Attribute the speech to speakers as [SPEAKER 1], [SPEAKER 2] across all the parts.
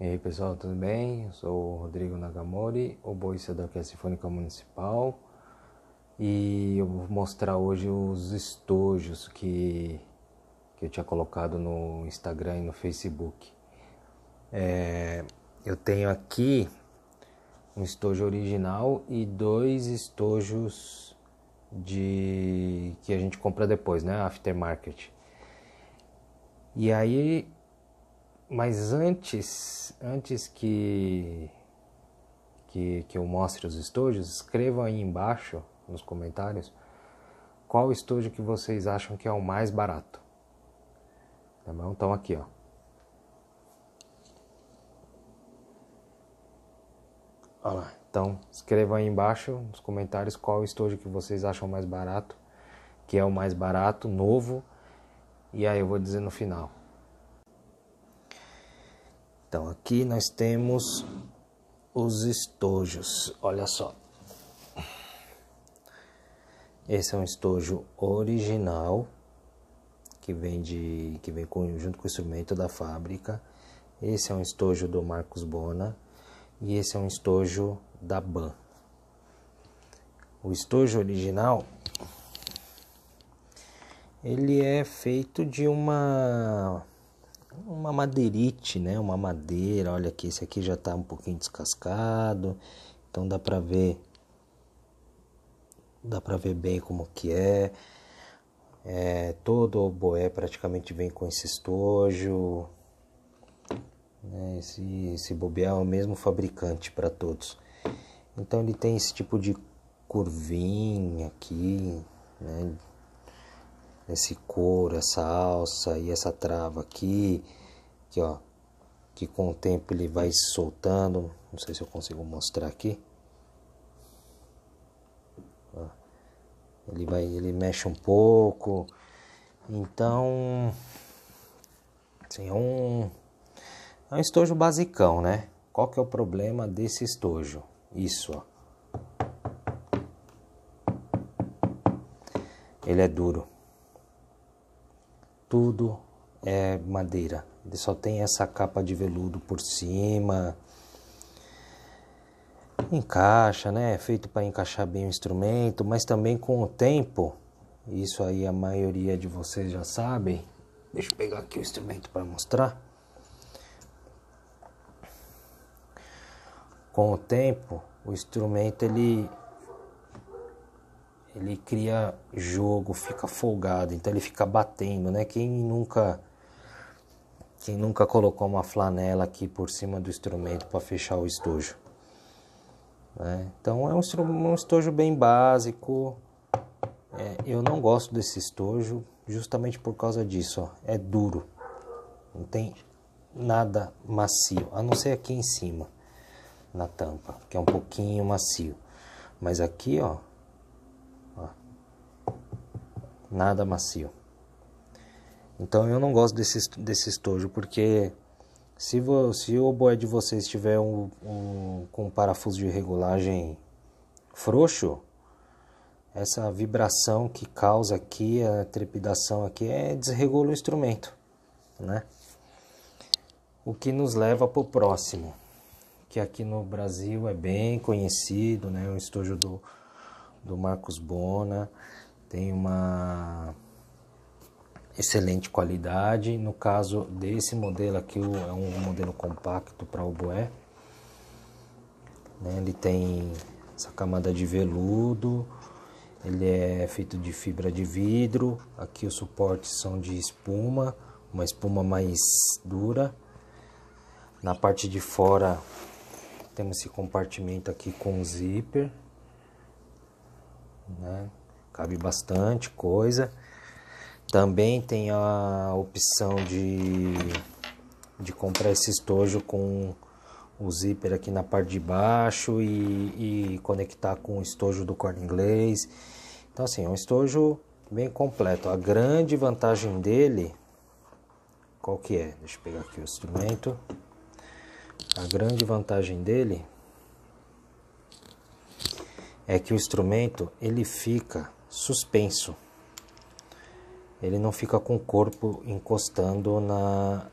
[SPEAKER 1] E aí pessoal, tudo bem? Eu sou o Rodrigo Nagamori, o oboísta da Orquestra Sinfônica Municipal e eu vou mostrar hoje os estojos que, que eu tinha colocado no Instagram e no Facebook. É, eu tenho aqui um estojo original e dois estojos de que a gente compra depois, né? Aftermarket. E aí mas antes, antes que, que, que eu mostre os estojos, escrevam aí embaixo nos comentários qual estojo que vocês acham que é o mais barato. Tá bom? Então aqui, ó. Olha lá. Então, escreva aí embaixo nos comentários qual estojo que vocês acham mais barato, que é o mais barato, novo, e aí eu vou dizer no final. Então aqui nós temos os estojos, olha só. Esse é um estojo original que vem de que vem com, junto com o instrumento da fábrica. Esse é um estojo do Marcos Bona e esse é um estojo da Ban. O estojo original ele é feito de uma uma madeirite, né? Uma madeira, olha aqui, esse aqui já está um pouquinho descascado, então dá para ver, dá para ver bem como que é. é. Todo o boé praticamente vem com esse estojo, né? esse, esse bobear é o mesmo fabricante para todos. Então ele tem esse tipo de curvinha aqui, né? esse couro, essa alça e essa trava aqui, que ó, que com o tempo ele vai soltando, não sei se eu consigo mostrar aqui. Ó, ele vai, ele mexe um pouco. Então, assim, é um é um estojo basicão, né? Qual que é o problema desse estojo? Isso, ó. Ele é duro tudo é madeira. Ele só tem essa capa de veludo por cima. Encaixa, né? É feito para encaixar bem o instrumento, mas também com o tempo, isso aí a maioria de vocês já sabem. Deixa eu pegar aqui o instrumento para mostrar. Com o tempo, o instrumento ele ele cria jogo, fica folgado, então ele fica batendo, né? Quem nunca quem nunca colocou uma flanela aqui por cima do instrumento para fechar o estojo? Né? Então é um, um, estojo bem básico. É, eu não gosto desse estojo justamente por causa disso. Ó. É duro, não tem nada macio, a não ser aqui em cima na tampa, que é um pouquinho macio. Mas aqui, ó, nada macio. Então eu não gosto desse, desse estojo, porque se, vo, se o boé de vocês tiver um, um, com um parafuso de regulagem frouxo, essa vibração que causa aqui, a trepidação aqui, é desregula o instrumento, né? O que nos leva para o próximo, que aqui no Brasil é bem conhecido, né? O estojo do, do Marcos Bona, tem uma excelente qualidade. No caso desse modelo aqui, é um modelo compacto para oboé. Né? Ele tem essa camada de veludo, ele é feito de fibra de vidro. Aqui os suportes são de espuma, uma espuma mais dura. Na parte de fora temos esse compartimento aqui com zíper, né? cabe bastante coisa. Também tem a opção de, de comprar esse estojo com o zíper aqui na parte de baixo e, e conectar com o estojo do corno inglês. Então assim, é um estojo bem completo. A grande vantagem dele, qual que é? Deixa eu pegar aqui o instrumento. A grande vantagem dele é que o instrumento ele fica suspenso. Ele não fica com o corpo encostando na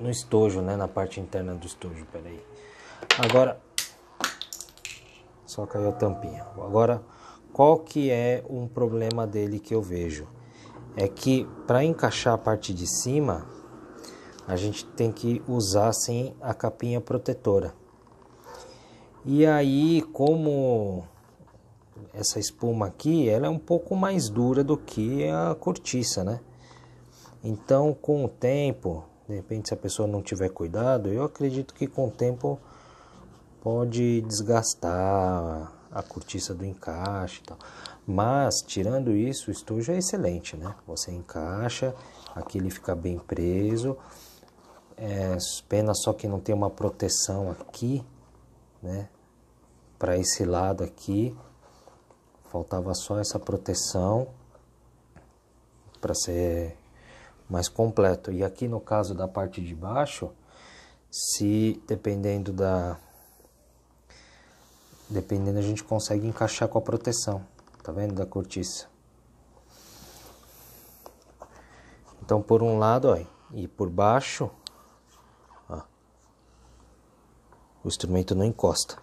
[SPEAKER 1] no estojo, né, na parte interna do estojo, peraí. Agora só caiu a tampinha. Agora qual que é um problema dele que eu vejo? É que para encaixar a parte de cima, a gente tem que usar sem a capinha protetora. E aí, como essa espuma aqui, ela é um pouco mais dura do que a cortiça, né? Então, com o tempo, de repente se a pessoa não tiver cuidado, eu acredito que com o tempo pode desgastar a cortiça do encaixe e tal. Mas, tirando isso, o estojo é excelente, né? Você encaixa, aqui ele fica bem preso. É, pena só que não tem uma proteção aqui, né? Para esse lado aqui. Faltava só essa proteção para ser mais completo. E aqui no caso da parte de baixo, se dependendo da dependendo a gente consegue encaixar com a proteção, tá vendo da cortiça. Então por um lado, ó, e por baixo, ó, o instrumento não encosta.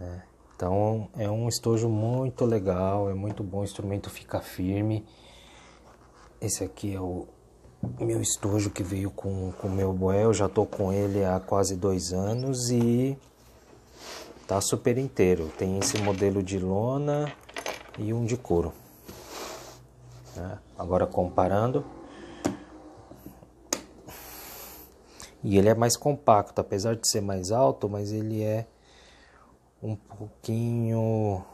[SPEAKER 1] Né? Então é um estojo muito legal, é muito bom, o instrumento fica firme. Esse aqui é o meu estojo que veio com o meu boé, eu já tô com ele há quase dois anos e tá super inteiro. Tem esse modelo de lona e um de couro. Né? Agora comparando, e ele é mais compacto, apesar de ser mais alto, mas ele é um pouquinho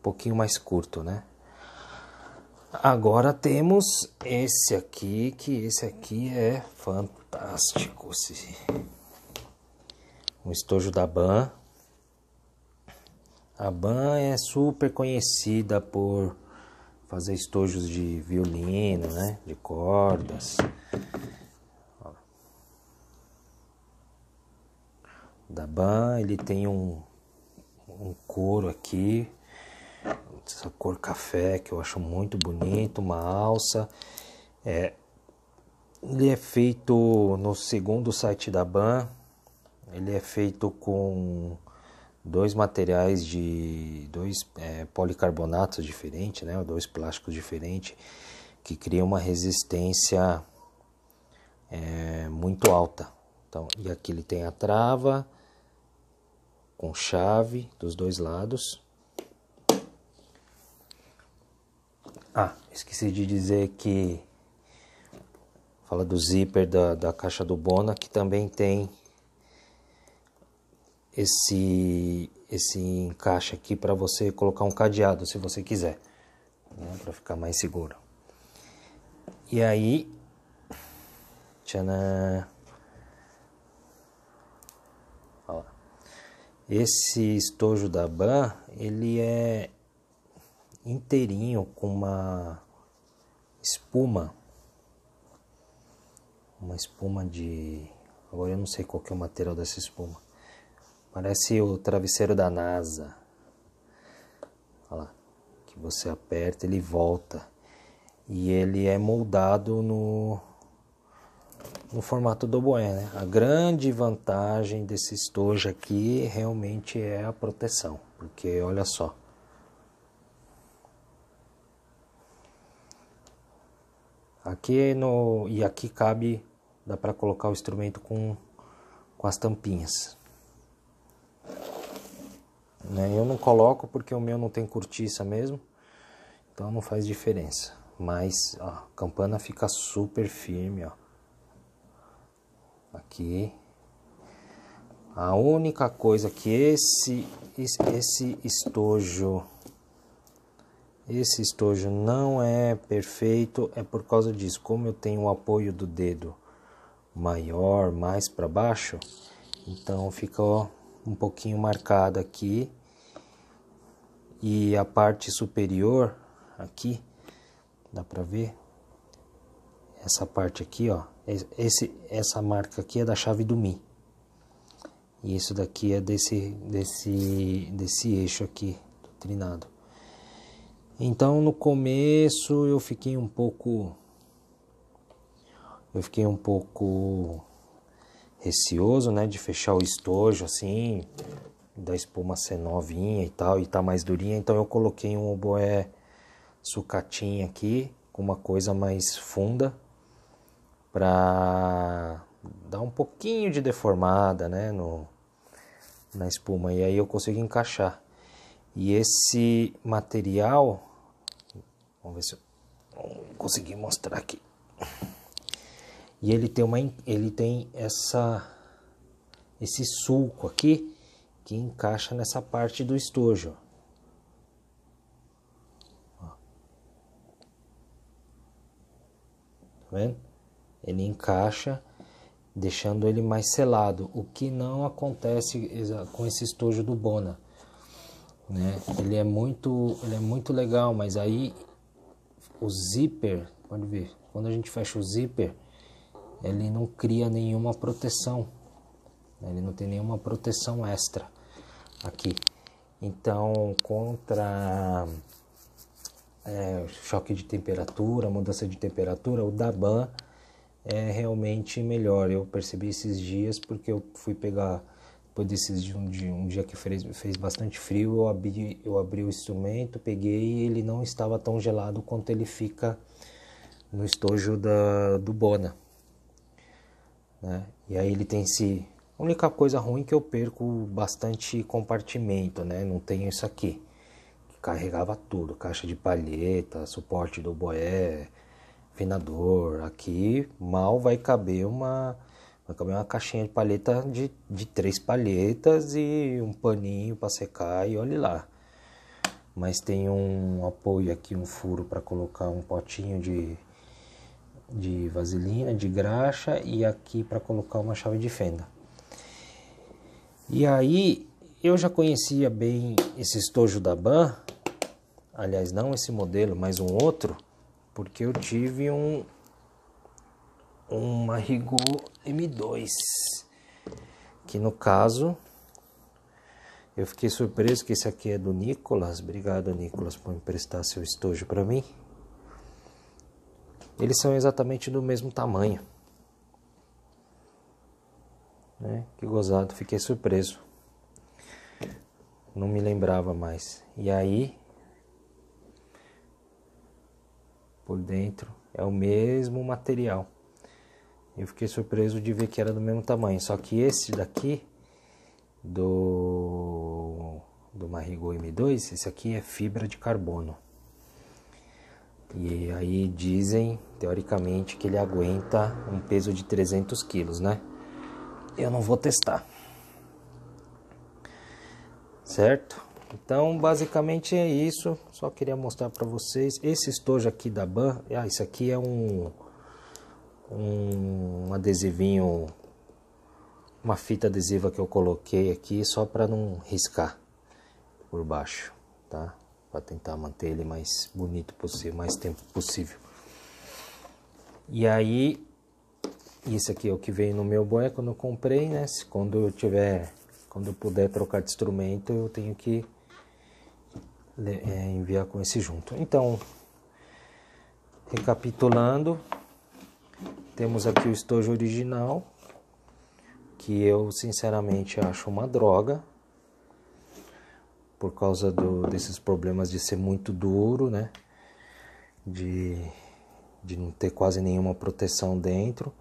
[SPEAKER 1] um pouquinho mais curto, né? Agora temos esse aqui, que esse aqui é fantástico. Esse, um estojo da Ban. A Ban é super conhecida por fazer estojos de violino, né? De cordas. da Ban, ele tem um, um couro aqui, essa cor café que eu acho muito bonito, uma alça. É, ele é feito no segundo site da Ban, ele é feito com dois materiais de dois é, policarbonatos diferentes, né, dois plásticos diferentes, que cria uma resistência é, muito alta. Então, e aqui ele tem a trava, com chave dos dois lados. Ah, esqueci de dizer que fala do zíper da, da caixa do Bona que também tem esse esse encaixe aqui para você colocar um cadeado se você quiser né, para ficar mais seguro e aí tchanã. Olha lá. Esse estojo da Ban, ele é inteirinho com uma espuma, uma espuma de, agora eu não sei qual que é o material dessa espuma. Parece o travesseiro da NASA. Olha lá, que você aperta, ele volta. E ele é moldado no no formato do boé. Né? A grande vantagem desse estojo aqui realmente é a proteção, porque olha só. Aqui no e aqui cabe, dá para colocar o instrumento com com as tampinhas. Né? Eu não coloco porque o meu não tem cortiça mesmo, então não faz diferença. Mas ó, a campana fica super firme, ó aqui. A única coisa que esse esse estojo esse estojo não é perfeito é por causa disso, como eu tenho o apoio do dedo maior mais para baixo, então ficou um pouquinho marcado aqui e a parte superior aqui dá para ver essa parte aqui, ó, esse, essa marca aqui é da chave do Mi. E isso daqui é desse, desse, desse eixo aqui, do trinado. Então, no começo eu fiquei um pouco... Eu fiquei um pouco receoso, né, de fechar o estojo assim, da espuma ser novinha e tal, e tá mais durinha, então eu coloquei um oboé sucatinha aqui, com uma coisa mais funda, para dar um pouquinho de deformada né, no, na espuma e aí eu consigo encaixar. E esse material, vamos ver se eu consegui mostrar aqui. E ele tem uma ele tem essa esse sulco aqui que encaixa nessa parte do estojo. Tá vendo? ele encaixa, deixando ele mais selado, o que não acontece com esse estojo do Bona. Né? Ele é muito, ele é muito legal, mas aí o zíper, pode ver, quando a gente fecha o zíper, ele não cria nenhuma proteção. Né? Ele não tem nenhuma proteção extra aqui. Então, contra é, choque de temperatura, mudança de temperatura, o Daban é realmente melhor. Eu percebi esses dias porque eu fui pegar depois desses de um dia, um dia que fez, fez bastante frio, eu abri, eu abri o instrumento, peguei e ele não estava tão gelado quanto ele fica no estojo da, do Bona. Né? E aí ele tem esse... A única coisa ruim é que eu perco bastante compartimento, né? Não tenho isso aqui. Carregava tudo, caixa de palheta, suporte do boé, finador. Aqui mal vai caber uma vai caber uma caixinha de palheta de, de três palhetas e um paninho para secar e olhe lá. Mas tem um apoio aqui, um furo para colocar um potinho de, de vaselina, de graxa e aqui para colocar uma chave de fenda. E aí eu já conhecia bem esse estojo da Ban, aliás, não esse modelo, mas um outro porque eu tive um uma Rigor M2, que no caso eu fiquei surpreso que esse aqui é do Nicolas. Obrigado, Nicolas, por emprestar seu estojo para mim. Eles são exatamente do mesmo tamanho. Né? Que gozado, fiquei surpreso. Não me lembrava mais. E aí por dentro, é o mesmo material. Eu fiquei surpreso de ver que era do mesmo tamanho, só que esse daqui do do Marigo M2, esse aqui é fibra de carbono. E aí dizem, teoricamente, que ele aguenta um peso de 300 quilos, né? Eu não vou testar. Certo? Então, basicamente é isso. Só queria mostrar para vocês esse estojo aqui da Ban. Ah, isso aqui é um um adesivinho, uma fita adesiva que eu coloquei aqui só para não riscar por baixo, tá? Para tentar manter ele mais bonito possível, mais tempo possível. E aí, isso aqui é o que veio no meu boneco. quando eu comprei, né? Quando eu tiver, quando eu puder trocar de instrumento, eu tenho que né, é, enviar com esse junto. Então, recapitulando, temos aqui o estojo original, que eu sinceramente acho uma droga, por causa do, desses problemas de ser muito duro, né? De, de não ter quase nenhuma proteção dentro.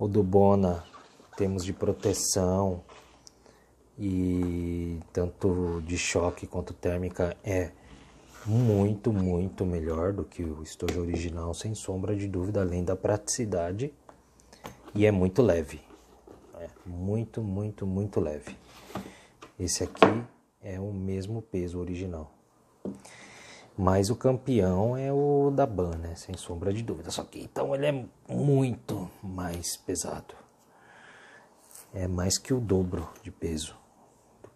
[SPEAKER 1] O do Bona temos de proteção, e tanto de choque quanto térmica é muito, muito melhor do que o estojo original, sem sombra de dúvida, além da praticidade e é muito leve. É muito, muito, muito leve. Esse aqui é o mesmo peso original. Mas o campeão é o da Ban, né? Sem sombra de dúvida. Só que então ele é muito mais pesado. É mais que o dobro de peso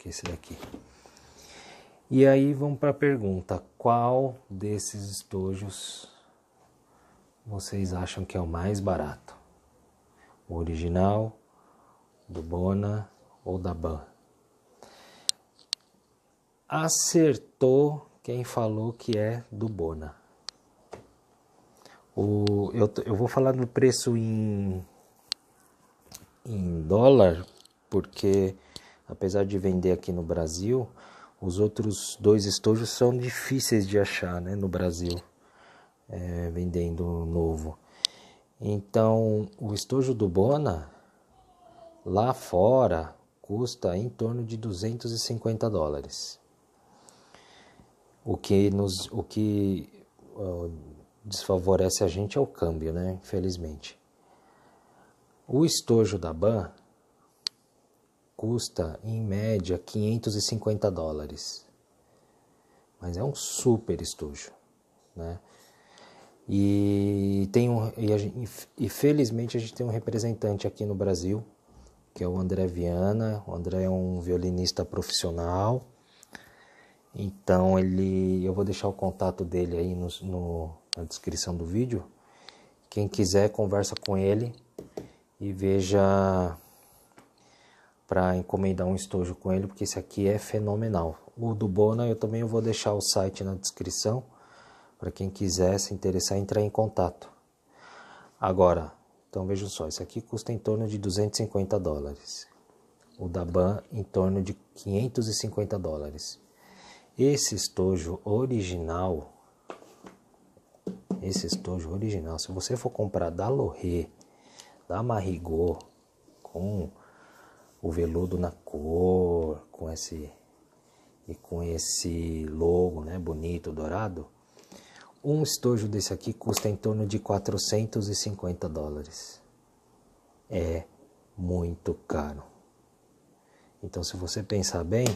[SPEAKER 1] que é esse daqui. E aí vamos para a pergunta: qual desses estojos vocês acham que é o mais barato? O original, do Bona ou da Ban? Acertou quem falou que é do Bona. O, eu, eu vou falar do preço em, em dólar, porque apesar de vender aqui no Brasil, os outros dois estojos são difíceis de achar né, no Brasil, é, vendendo novo. Então, o estojo do Bona, lá fora, custa em torno de 250 dólares. O que, nos, o que ó, desfavorece a gente é o câmbio, né? Infelizmente. O estojo da Ban custa em média 550 dólares. Mas é um super estojo, né? E, tem um, e, gente, e felizmente a gente tem um representante aqui no Brasil, que é o André Viana. O André é um violinista profissional. Então ele, eu vou deixar o contato dele aí no, no, na descrição do vídeo. Quem quiser conversa com ele e veja para encomendar um estojo com ele, porque esse aqui é fenomenal. O do Bona eu também vou deixar o site na descrição para quem quiser se interessar entrar em contato. Agora, então vejam só, esse aqui custa em torno de 250 dólares. O da Ban em torno de 550 dólares. Esse estojo original, esse estojo original, se você for comprar da Lorê, da Marigot, com o veludo na cor, com esse e com esse logo, né, bonito, dourado. Um estojo desse aqui custa em torno de 450 dólares. É muito caro. Então, se você pensar bem,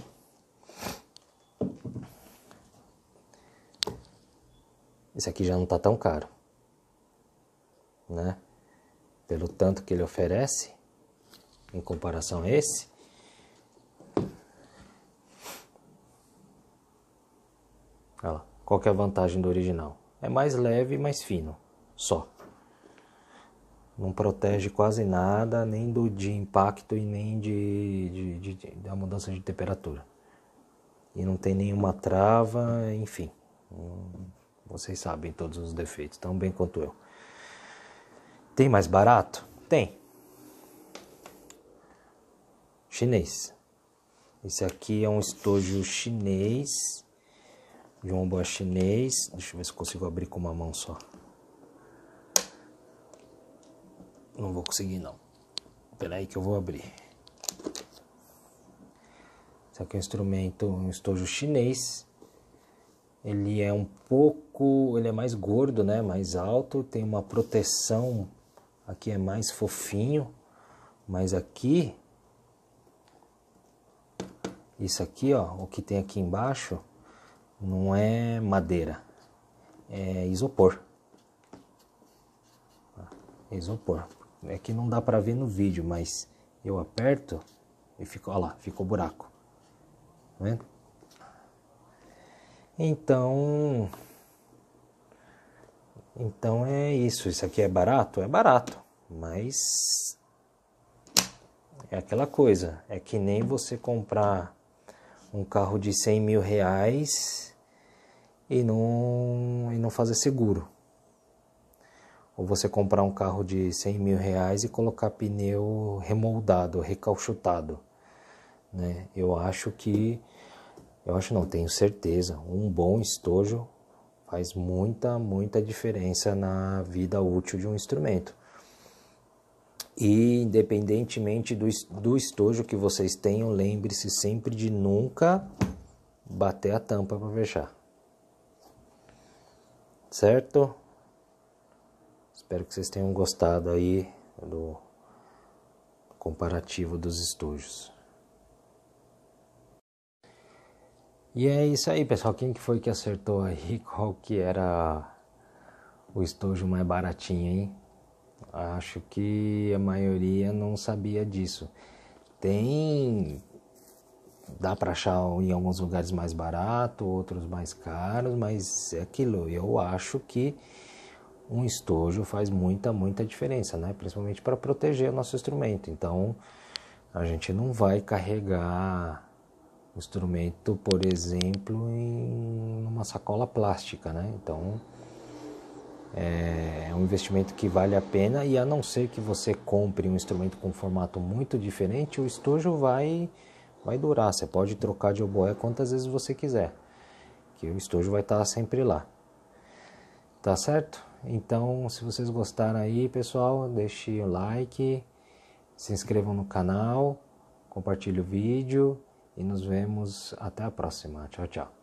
[SPEAKER 1] esse aqui já não está tão caro, né? Pelo tanto que ele oferece, em comparação a esse. Olha lá. Qual é a vantagem do original? É mais leve e mais fino, só. Não protege quase nada, nem do, de impacto e nem de, de, de, de da mudança de temperatura. E não tem nenhuma trava, enfim. Vocês sabem todos os defeitos, tão bem quanto eu. Tem mais barato? Tem chinês. Esse aqui é um estojo chinês, de um boa chinês. Deixa eu ver se consigo abrir com uma mão só. Não vou conseguir não. Espera aí que eu vou abrir. Esse aqui é um instrumento, um estojo chinês. Ele é um pouco, ele é mais gordo, né, mais alto, tem uma proteção aqui é mais fofinho, mas aqui isso aqui, ó, o que tem aqui embaixo, não é madeira, é isopor. É isopor. É que não dá para ver no vídeo, mas eu aperto e ficou, lá, ficou buraco. Tá vendo? Então, então é isso. Isso aqui é barato, é barato, mas é aquela coisa. É que nem você comprar um carro de 100 mil reais e não, e não fazer seguro. Ou você comprar um carro de 100 mil reais e colocar pneu remoldado, recauchutado. Né? Eu acho que, eu acho não, tenho certeza, um bom estojo faz muita, muita diferença na vida útil de um instrumento. E independentemente do, do estojo que vocês tenham, lembre-se sempre de nunca bater a tampa para fechar. Certo? Espero que vocês tenham gostado aí do comparativo dos estojos. E é isso aí, pessoal. Quem que foi que acertou aí qual que era o estojo mais baratinho, hein? acho que a maioria não sabia disso. Tem dá para achar em alguns lugares mais barato, outros mais caros, mas é aquilo, eu acho que um estojo faz muita, muita diferença, né? Principalmente para proteger o nosso instrumento. Então, a gente não vai carregar o instrumento, por exemplo, em uma sacola plástica, né? Então, é um investimento que vale a pena e a não ser que você compre um instrumento com um formato muito diferente, o estojo vai vai durar. Você pode trocar de oboé quantas vezes você quiser, que o estojo vai estar sempre lá. Tá certo? Então, se vocês gostaram aí, pessoal, deixe o like, se inscrevam no canal, compartilhe o vídeo e nos vemos até a próxima. Tchau, tchau.